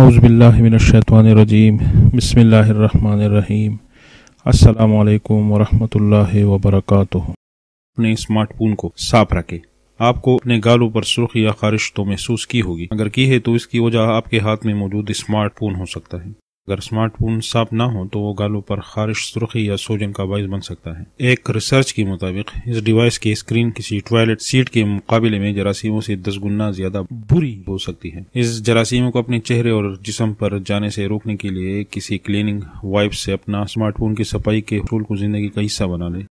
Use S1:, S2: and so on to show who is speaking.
S1: اعوذ باللہ من الشیطان الرجیم بسم اللہ الرحمن الرحیم السلام علیکم ورحمۃ اللہ وبرکاتہ اپنے اسمارٹ فون کو صاف رکھے آپ کو اپنے گالوں پر سرخ یا خارش تو محسوس کی ہوگی اگر کی ہے تو اس کی وجہ آپ کے ہاتھ میں موجود اسمارٹ فون ہو سکتا ہے اگر اسمارٹ فون صاف نہ ہو تو وہ گالوں پر خارش سرخی یا سوجن کا باعث بن سکتا ہے ایک ریسرچ کے مطابق اس ڈیوائس کی اسکرین کسی ٹوائلٹ سیٹ کے مقابلے میں جراثیموں سے دس گنا زیادہ بری ہو سکتی ہے اس جراثیموں کو اپنے چہرے اور جسم پر جانے سے روکنے کے لیے کسی کلیننگ وائپ سے اپنا اسمارٹ فون کی صفائی کے
S2: رول کو زندگی کا حصہ بنا لے